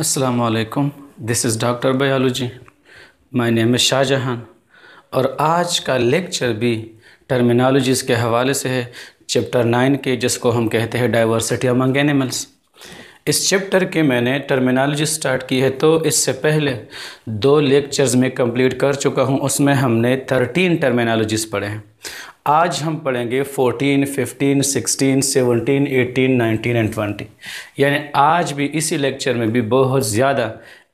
अस्सलाम वालेकुम this is doctor biology my name है शाहजहां और आज का लेक्चर भी टर्मिनोलॉजीज़ के हवाले से है चैप्टर नाइन के जिसको हम कहते हैं डाइवर्सिटी अमंग एनिमल्स इस चैप्टर के मैंने टर्मिनोलॉजी स्टार्ट की है तो इससे पहले दो लेक्चर्स में कंप्लीट कर चुका हूँ उसमें हमने थर्टीन टर्मिनोलॉजीज़ पढ़े हैं आज हम पढ़ेंगे 14, 15, 16, 17, 18, 19 एंड 20 यानी आज भी इसी लेक्चर में भी बहुत ज़्यादा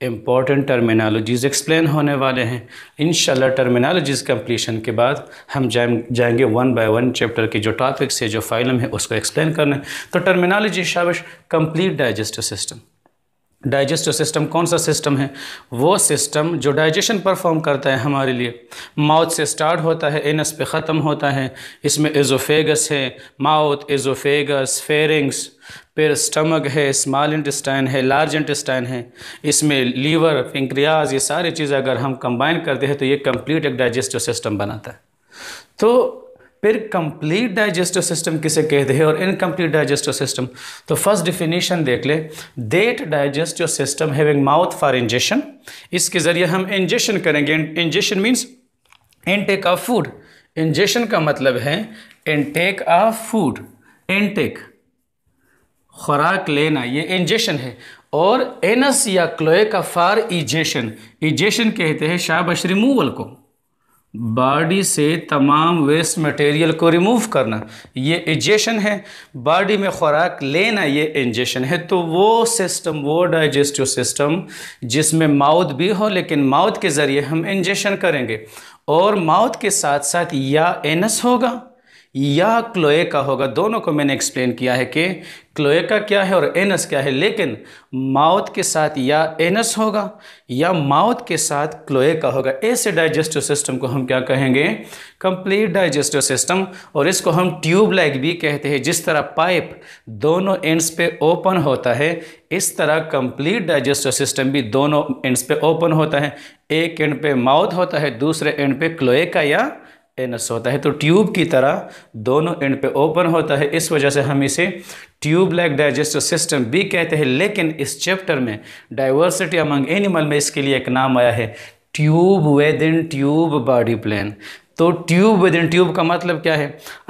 इम्पॉर्टेंट टर्मिनोलॉजीज़ एक्सप्लेन होने वाले हैं इन टर्मिनोलॉजीज़ कम्प्लीशन के बाद हम जाए जाएंगे वन बाय वन चैप्टर के जो टॉपिक्स है जो फाइलम है उसको एक्सप्लेन करने तो टर्मिनोलॉजी शाबिश complete digestive system digestive system कौन सा सिस्टम है वो सिस्टम जो डाइजेशन परफॉर्म करता है हमारे लिए माउथ से स्टार्ट होता है एनस पे ख़त्म होता है इसमें एजोफेगस है माउथ एजोफेगस फेरिंग्स फिर स्टमक है स्मॉल इंटेस्टाइन है लार्ज इंटेस्टाइन है इसमें लीवर पिंक्रियाज ये सारी चीज़ें अगर हम कंबाइन करते हैं तो ये कंप्लीट एक डाइजेस्टिव सिस्टम बनाता है तो फिर कंप्लीट डाइजेस्टिव सिस्टम किसे कहते हैं और इनकम्प्लीट डाइजेस्टिव सिस्टम तो फर्स्ट डिफिनेशन देख ले that digestive system having mouth for ingestion इसके ज़रिए हम इंजेशन करेंगे ingestion means intake of food ingestion का मतलब है इनटेक ऑफ फूड इनटेक खुराक लेना ये इंजेशन है और एनस या क्लोए का फार इजेशन इजेशन कहते हैं शाबश रिमूवल को बॉडी से तमाम वेस्ट मटेरियल को रिमूव करना ये इंजेशन है बॉडी में ख़ुराक लेना ये इंजेशन है तो वो सिस्टम वो डाइजेस्टिव सिस्टम जिसमें माउथ भी हो लेकिन माउथ के ज़रिए हम इंजेशन करेंगे और माउथ के साथ साथ या एनस होगा या क्लोएका होगा दोनों को मैंने एक्सप्लेन किया है कि क्लोएका क्या है और एनस क्या है लेकिन माउथ के साथ या एनस होगा या माउथ के साथ क्लोएका होगा ऐसे डाइजेस्टिव सिस्टम को हम क्या कहेंगे कंप्लीट डाइजेस्टिव सिस्टम और इसको हम ट्यूब लाइक भी कहते हैं जिस तरह पाइप दोनों एंड्स पे ओपन होता है इस तरह कंप्लीट डाइजेस्टिव सिस्टम भी दोनों एंड्स पे ओपन होता है एक एंड पे माउथ होता है दूसरे एंड पे क्लोएका या एनस होता है तो ट्यूब की तरह दोनों एंड पे ओपन होता है इस वजह से हम इसे ट्यूब लाइक डाइजेस्टिव सिस्टम भी कहते हैं लेकिन इस चैप्टर में डाइवर्सिटी अमंग एनिमल में इसके लिए एक नाम आया है tube within tube body plan तो ट्यूब विद इन ट्यूब का मतलब क्या है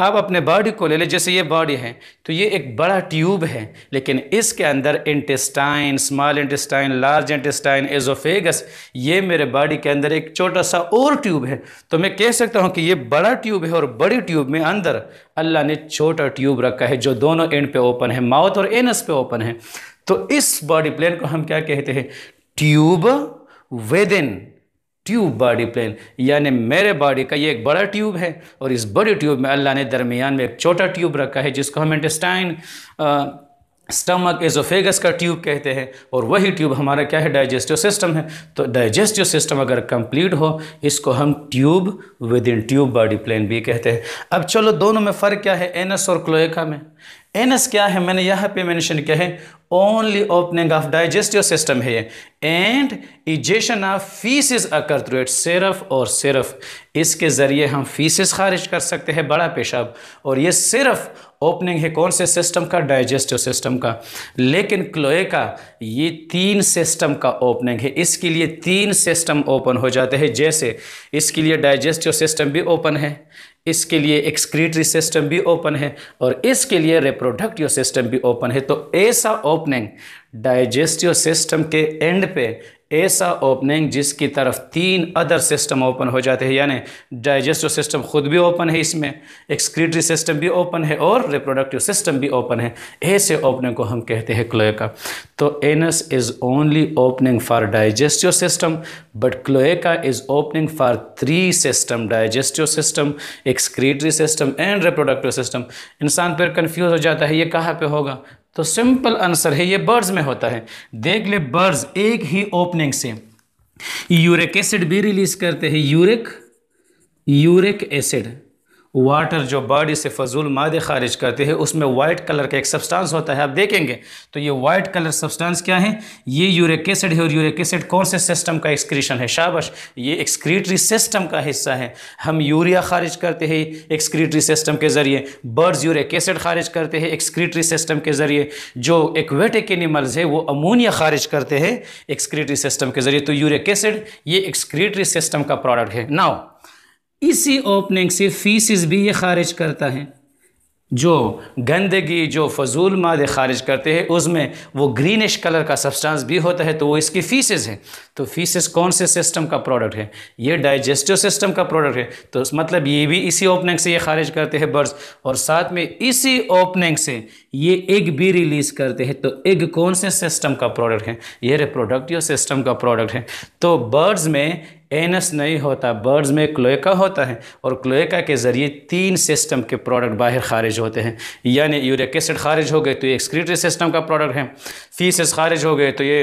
आप अपने बॉडी को ले लें जैसे ये बॉडी है तो ये एक बड़ा ट्यूब है लेकिन इसके अंदर intestine small intestine large intestine oesophagus ये मेरे बॉडी के अंदर एक छोटा सा और ट्यूब है तो मैं कह सकता हूँ कि ये बड़ा ट्यूब है और बड़ी ट्यूब में अंदर अल्लाह ने छोटा ट्यूब रखा है जो दोनों एंड पे ओपन है माउथ और एनस पे ओपन है तो इस बॉडी प्लेन को हम क्या कहते हैं tube within tube body plan यानी मेरे बॉडी का ये एक बड़ा ट्यूब है और इस बड़े ट्यूब में अल्लाह ने दरमियान में एक छोटा ट्यूब रखा है जिसको हम इंटेस्टाइन स्टमक एजोफेगस का ट्यूब कहते हैं और वही ट्यूब हमारा क्या है डाइजेस्टिव सिस्टम है तो डाइजेस्टिव सिस्टम अगर कंप्लीट हो इसको हम tube within tube body plan भी कहते हैं अब चलो दोनों में फ़र्क क्या है एनस और क्लोएका में एनस क्या है मैंने यहाँ पे मेंशन किया है only opening of digestive system है and ejection of feces occur through it सिर्फ और सिर्फ इसके ज़रिए हम feces खारिज कर सकते हैं बड़ा पेशाब और ये सिर्फ opening है कौन से system का digestive system का लेकिन क्लोए का ये तीन system का opening है इसके लिए तीन system open हो जाते हैं जैसे इसके लिए digestive system भी open है इसके लिए एक्सक्रीटरी सिस्टम भी ओपन है और इसके लिए रिप्रोडक्टिव सिस्टम भी ओपन है तो ऐसा ओपनिंग डाइजेस्टिव सिस्टम के एंड पे ऐसा ओपनिंग जिसकी तरफ तीन अदर सिस्टम ओपन हो जाते हैं यानी डाइजेस्टिव सिस्टम खुद भी ओपन है इसमें एक्सक्रीटरी सिस्टम भी ओपन है और रिप्रोडक्टिव सिस्टम भी ओपन है ऐसे ओपनिंग को हम कहते हैं क्लोएका तो anus is only opening for digestive system but cloaca is opening for three system digestive system excretory system and reproductive system इंसान फिर कन्फ्यूज़ हो जाता है ये कहाँ पर होगा तो सिंपल आंसर है ये बर्ड्स में होता है देख ले बर्ड्स एक ही ओपनिंग से यूरिक एसिड भी रिलीज करते हैं यूरिक यूरिक एसिड वाटर जो बॉडी से फजूल मादे खारिज करते हैं उसमें वाइट कलर का एक सब्सटेंस होता है आप देखेंगे तो ये वाइट कलर सब्सटेंस क्या है ये यूरिक एसिड है और यूरिक एसिड कौन से सिस्टम का एक्सक्रीशन है शाबाश ये एक्सक्रीटरी सिस्टम का हिस्सा है हम यूरिया खारिज करते हैं एक्सक्रीटरी सिस्टम के ज़रिए बर्ड्स यूरिक एसिड खारिज करते हैं एक्सक्रीटरी सिस्टम के ज़रिए जो एक्वेटिक एनिमल्स है वो अमोनिया खारिज करते हैं एक्सक्रीटरी सिस्टम के ज़रिए तो यूरिक एसिड ये एक्सक्रीटरी सिस्टम का प्रोडक्ट है नाव इसी ओपनिंग से फीसिस भी ये खारिज करता है जो गंदगी जो फजूल मादे खारिज करते हैं उसमें वो ग्रीनिश कलर का सब्सटेंस भी होता है तो वो इसकी फीसिस तो है तो फीसेज कौन से सिस्टम का प्रोडक्ट है ये डाइजेस्टिव सिस्टम का प्रोडक्ट है तो मतलब ये भी इसी ओपनिंग से ये खारिज करते हैं बर्ड्स और साथ में इसी ओपनिंग से ये एग भी रिलीज़ करते हैं तो एग कौन से सिस्टम का प्रोडक्ट है ये रिप्रोडक्टिव सिस्टम का प्रोडक्ट है तो बर्ड्स में एनस नहीं होता बर्ड्स में क्लोएका होता है और क्लोएका के ज़रिए तीन सिस्टम के प्रोडक्ट बाहर खारिज होते हैं यानी यूरिक एसिड खारिज हो गए तो ये एक्सक्रीटरी सिस्टम का प्रोडक्ट है फीसेस खारिज हो गए तो ये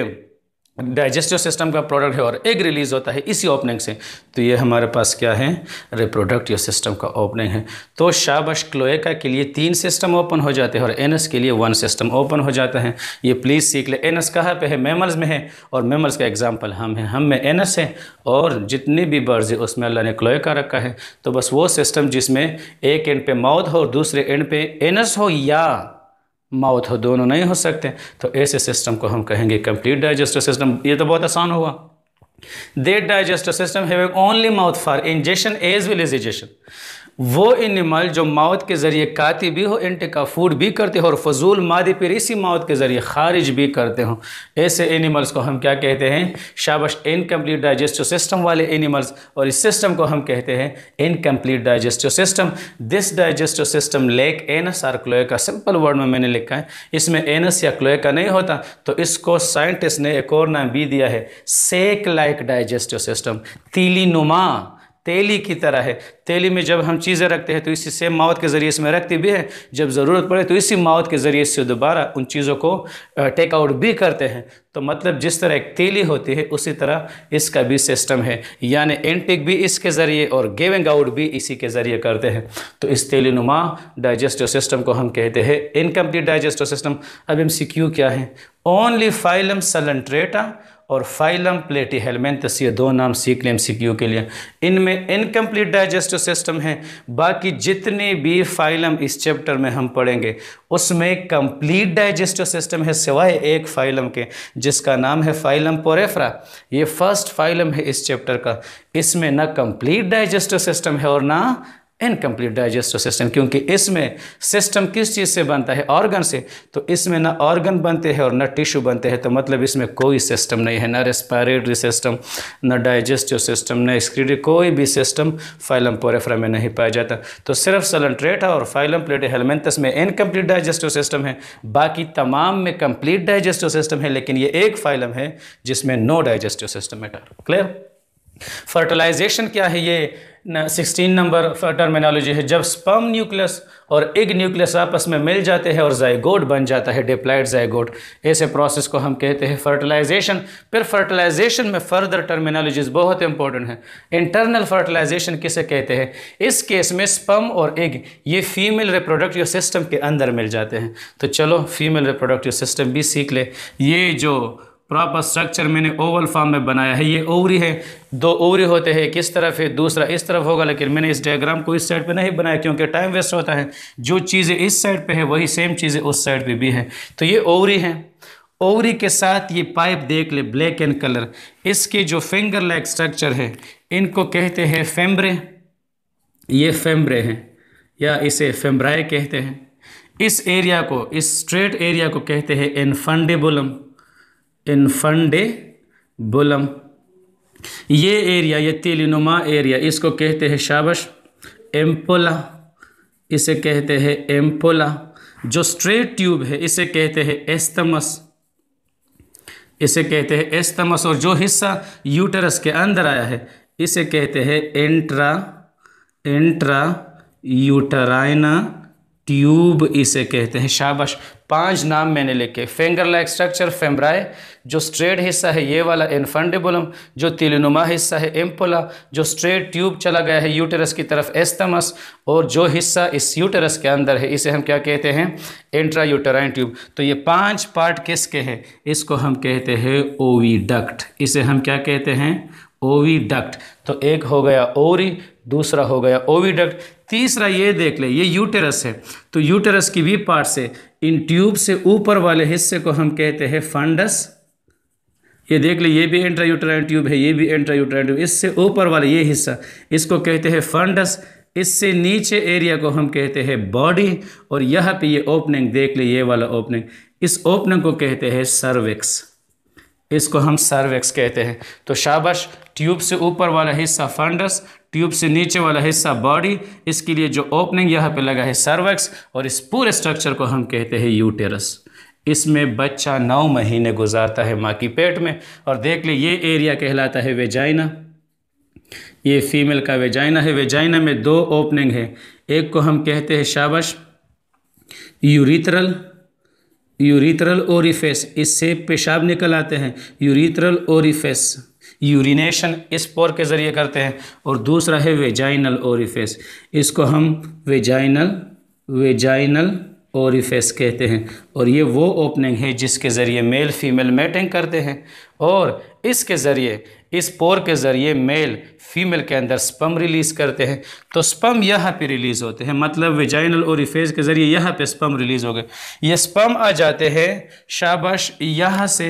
डाइजेस्टिव सिस्टम का प्रोडक्ट है और एग रिलीज होता है इसी ओपनिंग से तो ये हमारे पास क्या है रिप्रोडक्टिव सिस्टम का ओपनिंग है तो शाबश क्लोएका के लिए तीन सिस्टम ओपन हो जाते हैं और एनस के लिए वन सिस्टम ओपन हो जाता है ये प्लीज़ सीख ले एनस कहाँ पे है मेमल्स में है और मेमल्स का एग्जाम्पल हम हैं हम में एनस है और जितनी भी बर्ड्स है उसमें अल्लाह ने क्लोएका रखा है तो बस वो सिस्टम जिसमें एक एंड पे माउथ हो और दूसरे एंड पे एनस हो या माउथ हो दोनों नहीं हो सकते तो ऐसे सिस्टम को हम कहेंगे कंप्लीट डाइजेस्टिव सिस्टम ये तो बहुत आसान हुआ that digestive system have only mouth for ingestion as well as egestion वो एनिमल जो मौत के ज़रिए काती भी हो इंटिका फूड भी करते हो और फजूल मादी पर इसी मौत के ज़रिए खारिज भी करते हो ऐसे एनिमल्स को हम क्या कहते हैं शाबश इनकम्प्लीट डाइजेस्टिव सिस्टम वाले एनिमल्स और इस सिस्टम को हम कहते हैं incomplete digestive system this digestive system lack anus और क्लोएका सिंपल वर्ड में मैंने लिखा है इसमें एनस या क्लोएका नहीं होता तो इसको साइंटिस्ट ने एक और नाम भी दिया है सेक लाइक डाइजेस्टिव सिस्टम तीली नुमा तेली की तरह है तेली में जब हम चीज़ें रखते हैं तो इसी सेम मावत के ज़रिए इसमें रखते भी हैं जब ज़रूरत पड़े तो इसी मावत के ज़रिए से दोबारा उन चीज़ों को टेक आउट भी करते हैं तो मतलब जिस तरह एक तेली होती है उसी तरह इसका भी सिस्टम है यानी एंटिक भी इसके ज़रिए और गेविंग आउट भी इसी के ज़रिए करते हैं तो इस तेली नुमा डाइजेस्टिव सिस्टम को हम कहते हैं इनकम्प्लीट डाइजेस्टिव सिस्टम अब एम क्या है ओनली फाइलम सलनट्रेटा और फाइलम प्लेटी हेलमेंथ ये दो नाम सीख लें के लिए इनमें इनकम्प्लीट डाइजेस्टिव सिस्टम है बाकी जितने भी फाइलम इस चैप्टर में हम पढ़ेंगे उसमें कंप्लीट डाइजेस्टिव सिस्टम है सिवाय एक फाइलम के जिसका नाम है फाइलम पोरेफ्रा ये फर्स्ट फाइलम है इस चैप्टर का इसमें ना कंप्लीट डाइजेस्टिव सिस्टम है और ना इनकम्प्लीट डाइजेस्टिव सिस्टम क्योंकि इसमें सिस्टम किस चीज़ से बनता है ऑर्गन से तो इसमें ना ऑर्गन बनते हैं और ना टिश्यू बनते हैं तो मतलब इसमें कोई सिस्टम नहीं है ना रेस्पायरेटरी सिस्टम ना डाइजेस्टिव सिस्टम ना स्क्रीडी कोई भी सिस्टम फाइलम पोरेफ्रा में नहीं पाया जाता तो सिर्फ सलनट्रेटा और फाइलम प्लेट हेलमेंथस में इनकम्प्लीट डाइजेस्टिव सिस्टम है बाकी तमाम में कम्प्लीट डाइजेस्टिव सिस्टम है लेकिन ये एक फाइलम है जिसमें नो डाइजेस्टिव सिस्टम है क्लियर फर्टिलाइजेशन क्या है ये सिक्सटीन नंबर टर्मिनोलॉजी है जब स्पर्म न्यूक्लियस और एग न्यूक्लियस आपस में मिल जाते हैं और जयगोड बन जाता है डिप्लाइड जयगोड ऐसे प्रोसेस को हम कहते हैं फर्टिलाइजेशन फिर फर्टिलाइजेशन में फर्दर टर्मिनोलॉजीज बहुत इंपॉर्टेंट हैं इंटरनल फर्टिलाइजेशन किसे कहते हैं इस केस में स्पम और एग ये फीमेल रिप्रोडक्टिव सिस्टम के अंदर मिल जाते हैं तो चलो फीमेल रिप्रोडक्टिव सिस्टम भी सीख ले ये जो प्रॉपर स्ट्रक्चर मैंने ओवल फॉर्म में बनाया है ये ओवरी है दो ओवरी होते हैं किस तरफ है दूसरा इस तरफ होगा लेकिन मैंने इस डायग्राम को इस साइड पे नहीं बनाया क्योंकि टाइम वेस्ट होता है जो चीज़ें इस साइड पे है वही सेम चीज़ें उस साइड पे भी हैं तो ये ओवरी है ओवरी के साथ ये पाइप देख ले ब्लैक एंड कलर इसके जो फिंगर लाइक स्ट्रक्चर है इनको कहते हैं फेम्ब्रे ये फेम्ब्रे हैं या इसे फेम्ब्राए कहते हैं इस एरिया को इस स्ट्रेट एरिया को कहते हैं इनफंडेबुलम इन्फन बुलम ये एरिया ये तिलनुमा एरिया इसको कहते हैं शाबश एम्पोला इसे कहते हैं एम्पोला जो स्ट्रेट ट्यूब है इसे कहते हैं एस्तमस इसे कहते हैं एस्तमस और जो हिस्सा यूटरस के अंदर आया है इसे कहते हैं एंट्रा एंट्रा यूटराइना ट्यूब इसे कहते हैं शाबाश पांच नाम मैंने लिखे फिंगर लाइक स्ट्रक्चर फेम्ब्राए जो स्ट्रेट हिस्सा है ये वाला इनफंडिबुलम जो तिलनुमा हिस्सा है एम्पोला जो स्ट्रेट ट्यूब चला गया है यूटेरस की तरफ एस्तमस और जो हिस्सा इस यूटेरस के अंदर है इसे हम क्या कहते हैं इंट्रा यूटराइन ट्यूब तो ये पांच पार्ट किसके हैं इसको हम कहते हैं ओवीडक्ट इसे हम क्या कहते हैं ओवी डक्ट तो एक हो गया ओरी दूसरा हो गया ओविडक्ट तीसरा ये देख ले ये यूटेरस है तो यूटेरस की भी पार्ट से इन ट्यूब से ऊपर वाले हिस्से को हम कहते हैं फंडस ये देख ले ये भी एंट्रा ट्यूब है ये भी एंट्रा ट्यूब इससे ऊपर वाला ये हिस्सा इसको कहते हैं फंडस इससे नीचे एरिया को हम कहते हैं बॉडी और यहाँ पे ये ओपनिंग देख ले ये वाला ओपनिंग इस ओपनिंग को कहते हैं सर्विक्स इसको हम सर्विक्स कहते हैं तो शाबाश ट्यूब से ऊपर वाला हिस्सा फंडस ट्यूब से नीचे वाला हिस्सा बॉडी इसके लिए जो ओपनिंग यहाँ पे लगा है सर्वेक्स और इस पूरे स्ट्रक्चर को हम कहते हैं यूटेरस इसमें बच्चा नौ महीने गुजारता है माँ की पेट में और देख ले ये एरिया कहलाता है वेजाइना ये फीमेल का वेजाइना है वेजाइना में दो ओपनिंग है एक को हम कहते हैं शाबश यूरिथरल यूरिथरल ओरिफेस इससे पेशाब निकल आते हैं यूरिथरल ओरिफेस यूरिनेशन इस पोर के ज़रिए करते हैं और दूसरा है वेजाइनल ओरिफेस इसको हम वेजाइनल वेजाइनल ओरीफेस कहते हैं और ये वो ओपनिंग है जिसके ज़रिए मेल फीमेल मेटिंग करते हैं और इसके ज़रिए इस पोर के ज़रिए मेल फीमेल के अंदर स्पम रिलीज़ करते हैं तो स्पम यहाँ पे रिलीज़ होते हैं मतलब वेजाइनल ओरीफेज के ज़रिए यहाँ पे स्पम रिलीज़ हो गए ये स्पम आ जाते हैं शाबाश यहाँ से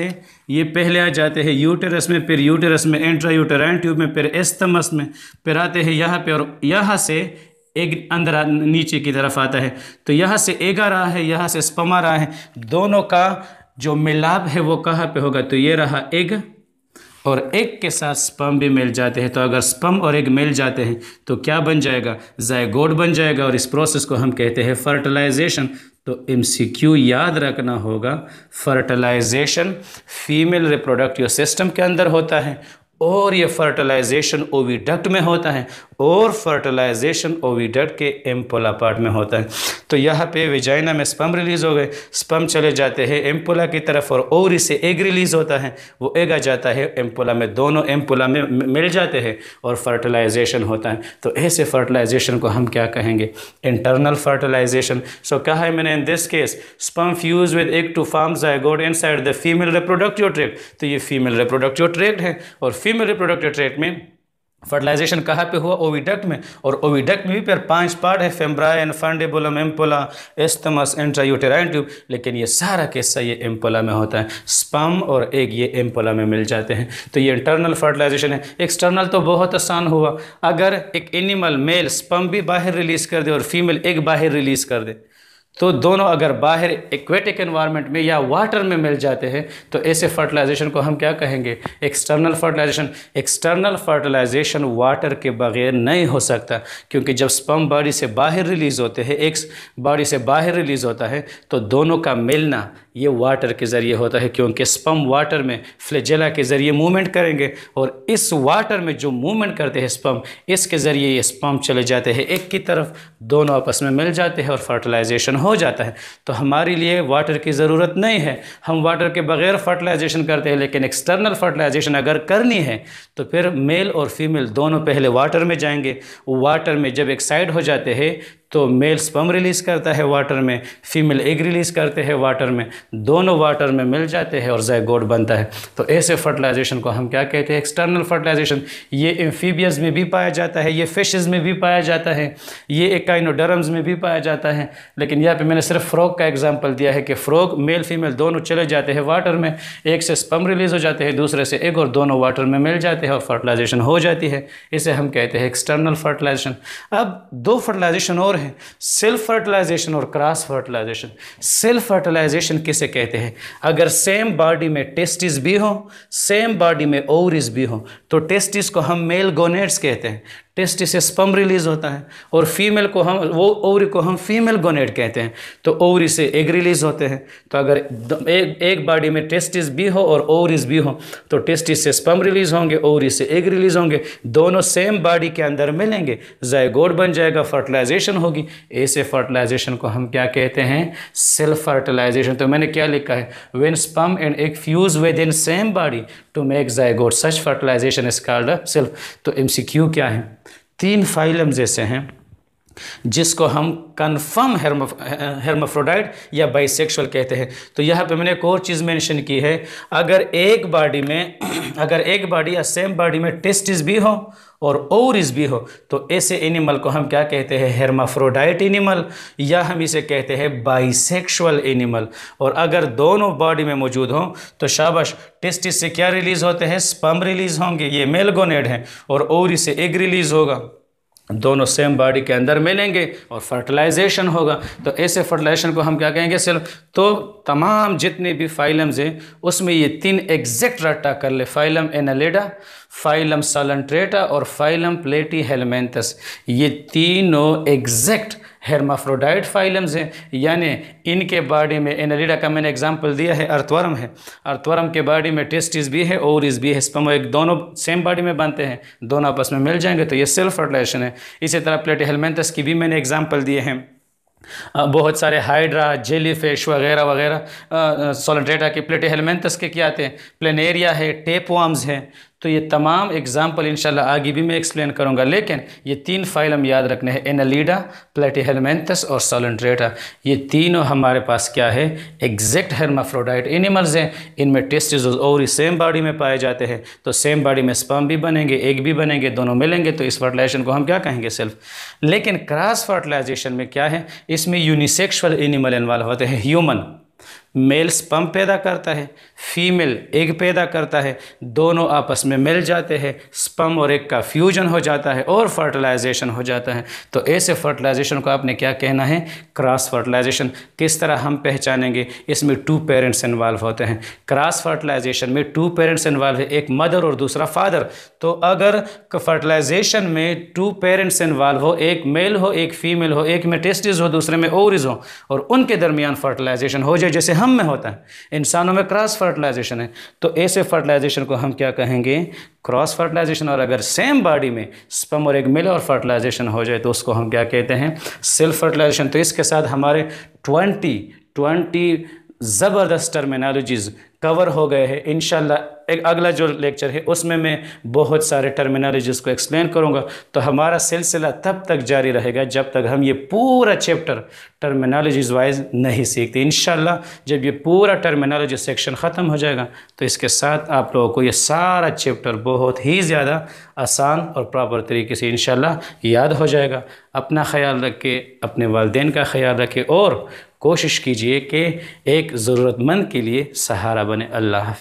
ये पहले आ जाते हैं यूटेरस में फिर यूटेरस में एंट्रा यूटर ट्यूब में फिर एस्तमस में फिर आते हैं यहाँ पे और यहाँ से एक अंदर नीचे की तरफ आता है तो यहाँ से एगा रहा है यहाँ से स्पमा रहा है दोनों का जो मिलाप है वो कहाँ पे होगा तो ये रहा एग और एग के साथ स्पम भी मिल जाते हैं तो अगर स्पम और एग मिल जाते हैं तो क्या बन जाएगा जयगोड बन जाएगा और इस प्रोसेस को हम कहते हैं फर्टिलाइजेशन तो एम याद रखना होगा फर्टिलाइजेशन फीमेल रिप्रोडक्टिव सिस्टम के अंदर होता है और ये फर्टिलाइजेशन ओविडक्ट में होता है और फर्टिलाइजेशन ओवीडट के एम्पोला पार्ट में होता है तो यहाँ पे विजाइना में स्पम रिलीज़ हो गए स्पम चले जाते हैं एम्पोला की तरफ और ओवरी से एग रिलीज़ होता है वो एग आ जाता है एम्पोला में दोनों एम्पोला में मिल जाते हैं और फर्टिलाइजेशन होता है तो ऐसे फर्टिलाइजेशन को हम क्या कहेंगे इंटरनल फर्टिलाइजेशन सो कहा है मैंने in this case sperm fuse with egg to form inside the female reproductive tract तो ये फीमेल रिप्रोडक्टिव ट्रैक्ट है और फीमेल रिप्रोडक्टिव ट्रेक में फर्टिलाइजेशन कहाँ पे हुआ ओविडक्ट में और ओविडक्ट में भी फिर पांच पार्ट है फेम्ब्राइन फंडेबुलम एम्पोला एस्तमस इंट्रायूटेराइन ट्यूब लेकिन ये सारा किस्सा ये एम्पोला में होता है स्पम और एग ये एम्पोला में मिल जाते हैं तो ये इंटरनल फर्टिलाइजेशन है एक्सटर्नल तो बहुत आसान हुआ अगर एक एनिमल मेल स्पम भी बाहर रिलीज़ कर दे और फीमेल एग बाहर रिलीज़ कर दे तो दोनों अगर बाहर एक्वेटिक इन्वायरमेंट में या वाटर में मिल जाते हैं तो ऐसे फर्टिलाइजेशन को हम क्या कहेंगे external fertilisation external fertilisation water के बगैर नहीं हो सकता क्योंकि जब स्पम बॉडी से बाहर रिलीज़ होते हैं एक बॉडी से बाहर रिलीज़ होता है तो दोनों का मिलना ये वाटर के ज़रिए होता है क्योंकि स्पम वाटर में फ्लेजेला के ज़रिए मूवमेंट करेंगे और इस वाटर में जो मूवमेंट करते हैं स्पम इसके ज़रिए ये स्पम चले जाते हैं एक की तरफ दोनों आपस में मिल जाते हैं और फर्टिलाइजेशन हो हो जाता है तो हमारे लिए वाटर की ज़रूरत नहीं है हम वाटर के बगैर फर्टिलाइजेशन करते हैं लेकिन एक्सटर्नल फर्टिलाइजेशन अगर करनी है तो फिर मेल और फीमेल दोनों पहले वाटर में जाएंगे वाटर में जब एक्साइड हो जाते हैं तो मेल स्पम रिलीज़ करता है वाटर में फीमेल एग रिलीज़ करते हैं वाटर में दोनों वाटर में मिल जाते हैं और जयगोड बनता है तो ऐसे फर्टिलाइजेशन को हम क्या कहते हैं एक्सटर्नल फर्टिलाइजेशन ये एम्फीबियस में भी पाया जाता है ये फिशेस में भी पाया जाता है ये एकाइनोडरम्स में भी पाया जाता है लेकिन यहाँ पर मैंने सिर्फ फ्रॉक का एग्ज़ाम्पल दिया है कि फ्रॉक मेल फीमेल दोनों चले जाते हैं वाटर में एक से स्पम रिलीज़ हो जाते हैं दूसरे से एग और दोनों वाटर में मिल जाते हैं और फर्टिलाइजेशन हो जाती है इसे हम कहते हैं एक्सटर्नल फर्टिलाइजेशन अब दो फर्टिलाइजेशन और हैं सेल्फ फर्टिलाइजेशन और क्रॉस फर्टिलाइजेशन सेल्फ फर्टिलाइजेशन किसे कहते हैं अगर सेम बॉडी में टेस्टिस भी हो सेम बॉडी में ओवरिस भी हो तो टेस्टिस को हम मेल गोनेट्स कहते हैं टेस्टिस से स्पम रिलीज होता है और फीमेल को हम वो ओवरी को हम फीमेल गोनेट कहते हैं तो ओवरी से एग रिलीज होते हैं तो अगर एक एक बॉडी में टेस्टिस भी हो और ओवरीज भी हो तो टेस्टिस से स्पम रिलीज होंगे ओवरी से एग रिलीज होंगे दोनों सेम बॉडी के अंदर मिलेंगे जयगोड बन जाएगा फर्टिलाइजेशन होगी ऐसे फर्टिलाइजेशन को हम क्या कहते हैं सेल्फ फर्टिलाइजेशन तो मैंने क्या लिखा है when sperm and egg fuse with in same body to make zygote such fertilisation is called self तो एम क्या है तीन फाइलम जैसे हैं जिसको हम कन्फर्म हेर्माफ्रोडाइट या बाइसेक्सुअल कहते हैं तो यहाँ पे मैंने एक और चीज़ मेंशन की है अगर एक बॉडी में अगर एक बॉडी या सेम बॉडी में टेस्टिस भी हो और ओवरिस भी हो तो ऐसे एनिमल को हम क्या कहते हैं हेरमाफ्रोडाइट एनिमल या हम इसे कहते हैं बाइसेक्सुअल एनिमल और अगर दोनों बॉडी में मौजूद हों तो शाबाश टेस्टिस से क्या रिलीज़ होते हैं स्पम रिलीज़ होंगे ये मेलगोनेड हैं और ओरिस से एग रिलीज़ होगा दोनों सेम बॉडी के अंदर मिलेंगे और फर्टिलाइजेशन होगा तो ऐसे फर्टिलाइजेशन को हम क्या कहेंगे सेल तो तमाम जितने भी फाइलम्स हैं उसमें ये तीन एग्जैक्ट रट्टा कर ले फाइलम एनालेडा फाइलम सलनट्रेटा और फाइलम प्लेटी हेलमेंथस ये तीनों एग्जैक्ट हेरमाफ्रोडाइट फाइलम्स हैं यानी इनके बॉडी में एनलिडा का मैंने एग्जांपल दिया है अर्थवरम है अर्थवरम के बॉडी में टेस्टिस भी है ओवरिस भी है स्पमो एक दोनों सेम बॉडी में बनते हैं दोनों आपस में मिल जाएंगे तो ये सेल्फ फर्टिलाइजेशन है इसी तरह प्लेटी हेलमेंथस की भी मैंने एग्जाम्पल दिए हैं बहुत सारे हाइड्रा जेलीफिश वगैरह वगैरह सोलट्रेटा के प्लेटे हेलमेंथस के क्या आते हैं प्लेनेरिया है टेप हैं तो ये तमाम एग्ज़ाम्पल इन आगे भी मैं एक्सप्लेन करूँगा लेकिन ये तीन फाइल हम याद रखने हैं एनालीडा प्लेटिहेलमेंथस और सोलेंड्रेटा ये तीनों हमारे पास क्या है एग्जैक्ट हेर्माफ्रोडाइट एनिमल्स हैं इनमें टेस्ट और ही सेम बॉडी में पाए जाते हैं तो सेम बॉडी में स्पम भी बनेंगे एग भी बनेंगे दोनों मिलेंगे तो इस फर्टिलाइजेशन को हम क्या कहेंगे सेल्फ लेकिन क्रॉस फर्टिलाइजेशन में क्या है इसमें यूनिसेक्शुअल एनिमल इन्वॉल्व होते हैं ह्यूमन मेल स्पम पैदा करता है फीमेल एग पैदा करता है दोनों आपस में मिल जाते हैं स्पम और एग का फ्यूजन हो जाता है और फर्टिलाइजेशन हो जाता है तो ऐसे फर्टिलाइजेशन को आपने क्या कहना है क्रॉस फर्टिलाइजेशन किस तरह हम पहचानेंगे इसमें टू पेरेंट्स इन्वॉल्व होते हैं क्रॉस फर्टिलाइजेशन में टू पेरेंट्स इन्वॉल्व है एक मदर और दूसरा फादर तो अगर फर्टिलाइजेशन में टू पेरेंट्स इन्वॉल्व हो एक मेल हो एक फीमेल हो एक में टेस्टिस हो दूसरे में ओवरिज हो और उनके दरमियान फर्टिलाइजेशन हो जाए जैसे हम हम में होता है इंसानों में क्रॉस फर्टिलाइजेशन है तो ऐसे फर्टिलाइजेशन को हम क्या कहेंगे क्रॉस फर्टिलाइजेशन और अगर सेम बॉडी में स्पम और एक मिले और फर्टिलाइजेशन हो जाए तो उसको हम क्या कहते हैं सेल्फ फर्टिलाइजेशन तो इसके साथ हमारे ट्वेंटी ट्वेंटी ज़बरदस्त टर्मिनोलॉजीज़ कवर हो गए हैं इन एक अगला जो लेक्चर है उसमें मैं बहुत सारे टर्मिनोलॉजीज़ को एक्सप्लेन करूँगा तो हमारा सिलसिला तब तक जारी रहेगा जब तक हम ये पूरा चैप्टर टर्मिनोलॉजीज़ वाइज नहीं सीखते इन जब ये पूरा टर्मिनोलॉजी सेक्शन ख़त्म हो जाएगा तो इसके साथ आप लोगों को ये सारा चैप्टर बहुत ही ज़्यादा आसान और प्रॉपर तरीके से इन याद हो जाएगा अपना ख्याल रखे अपने वालदेन का ख्याल रखें और कोशिश कीजिए कि एक ज़रूरतमंद के लिए सहारा बने अल्लाह